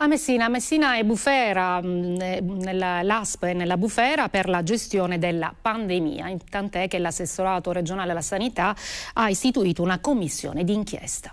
A Messina, a Messina e Bufera, mm, eh, l'ASP è nella Bufera per la gestione della pandemia, tant'è che l'assessorato regionale alla sanità ha istituito una commissione d'inchiesta.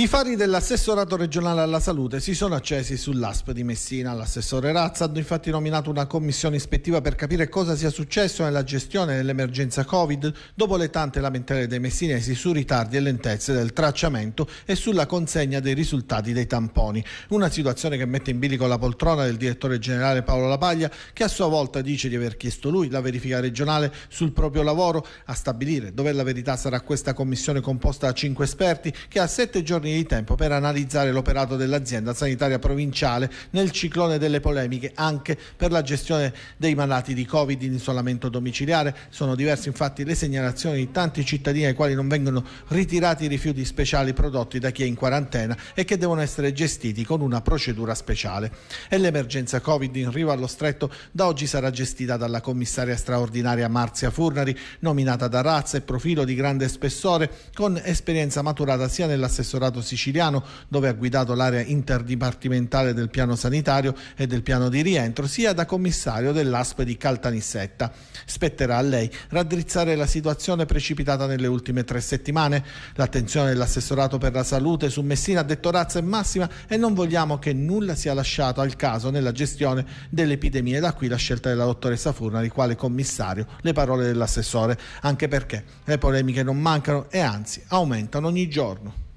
I fari dell'assessorato regionale alla salute si sono accesi sull'ASP di Messina. L'assessore Razza ha infatti nominato una commissione ispettiva per capire cosa sia successo nella gestione dell'emergenza Covid dopo le tante lamentele dei messinesi su ritardi e lentezze del tracciamento e sulla consegna dei risultati dei tamponi. Una situazione che mette in bilico la poltrona del direttore generale Paolo Lapaglia che a sua volta dice di aver chiesto lui la verifica regionale sul proprio lavoro. A stabilire dove la verità sarà questa commissione composta da cinque esperti che a sette giorni giorni di tempo per analizzare l'operato dell'azienda sanitaria provinciale nel ciclone delle polemiche anche per la gestione dei malati di Covid in isolamento domiciliare. Sono diverse infatti le segnalazioni di tanti cittadini ai quali non vengono ritirati i rifiuti speciali prodotti da chi è in quarantena e che devono essere gestiti con una procedura speciale. E l'emergenza Covid in riva allo stretto da oggi sarà gestita dalla commissaria straordinaria Marzia Furnari, nominata da razza e profilo di grande spessore con esperienza maturata sia nell'assessorato Stato siciliano dove ha guidato l'area interdipartimentale del piano sanitario e del piano di rientro, sia da commissario dell'ASP di Caltanissetta. Spetterà a lei raddrizzare la situazione precipitata nelle ultime tre settimane. L'attenzione dell'assessorato per la salute su Messina ha detto razza e massima e non vogliamo che nulla sia lasciato al caso nella gestione dell'epidemia. Da qui la scelta della dottoressa Furna, di quale commissario, le parole dell'assessore, anche perché le polemiche non mancano e anzi aumentano ogni giorno.